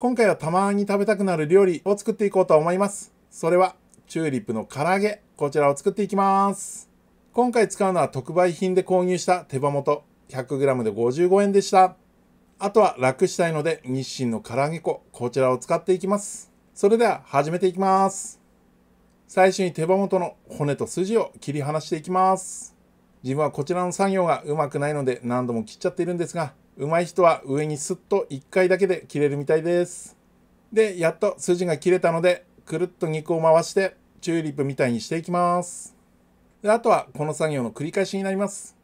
今回はたまに食べたくなる料理を作っていこうと思います。それは、チューリップの唐揚げ。こちらを作っていきます。今回使うのは特売品で購入した手羽元 100g で55円でした。あとは楽したいので日清の唐揚げ粉、こちらを使っていきます。それでは始めていきます。最初に手羽元の骨と筋を切り離していきます。自分はこちらの作業がうまくないので何度も切っちゃっているんですが、上手い人は上にスッと1回だけで切れるみたいです。で、やっと筋が切れたので、くるっと肉を回して、チューリップみたいにしていきます。であとは、この作業の繰り返しになります。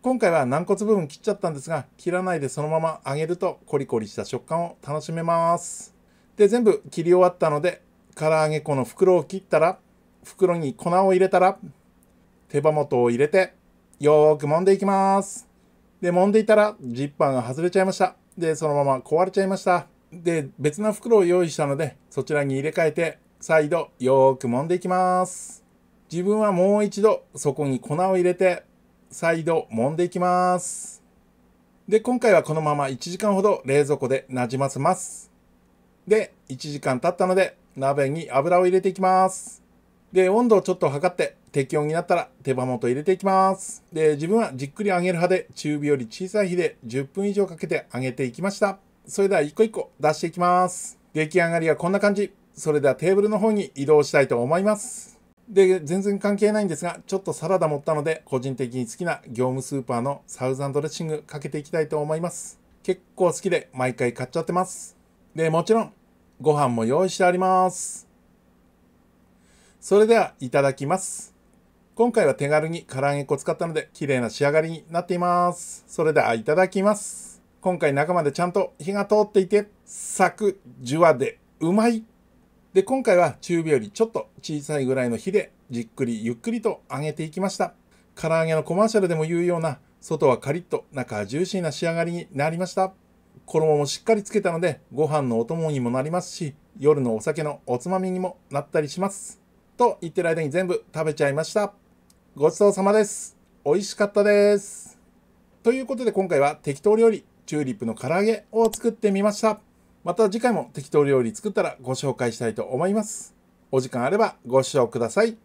今回は軟骨部分切っちゃったんですが、切らないでそのまま揚げると、コリコリした食感を楽しめます。で、全部切り終わったので、唐揚げ粉の袋を切ったら、袋に粉を入れたら、手羽元を入れて、よーく揉んでいきます。で、揉んでいたら、ジッパーが外れちゃいました。で、そのまま壊れちゃいました。で、別な袋を用意したので、そちらに入れ替えて、再度、よーく揉んでいきます。自分はもう一度、そこに粉を入れて、再度揉んでいきます。で、今回はこのまま1時間ほど冷蔵庫で馴染ませます。で、1時間経ったので、鍋に油を入れていきます。で、温度をちょっと測って、適温になったら手羽元入れていきます。で、自分はじっくり揚げる派で、中火より小さい火で10分以上かけて揚げていきました。それでは一個一個出していきます。出来上がりはこんな感じ。それではテーブルの方に移動したいと思います。で、全然関係ないんですが、ちょっとサラダ持ったので、個人的に好きな業務スーパーのサウザンドレッシングかけていきたいと思います。結構好きで毎回買っちゃってます。で、もちろん、ご飯も用意してあります。それでは、いただきます。今回は手軽に唐揚げ粉使ったので綺麗な仕上がりになっています。それではいただきます。今回中までちゃんと火が通っていて、サク、ジュワでうまい。で、今回は中火よりちょっと小さいぐらいの火でじっくりゆっくりと揚げていきました。唐揚げのコマーシャルでも言うような、外はカリッと中はジューシーな仕上がりになりました。衣もしっかりつけたので、ご飯のお供にもなりますし、夜のお酒のおつまみにもなったりします。と言ってる間に全部食べちゃいました。ごちそうさまです。美味しかったです。ということで今回は適当料理、チューリップの唐揚げを作ってみました。また次回も適当料理作ったらご紹介したいと思います。お時間あればご視聴ください。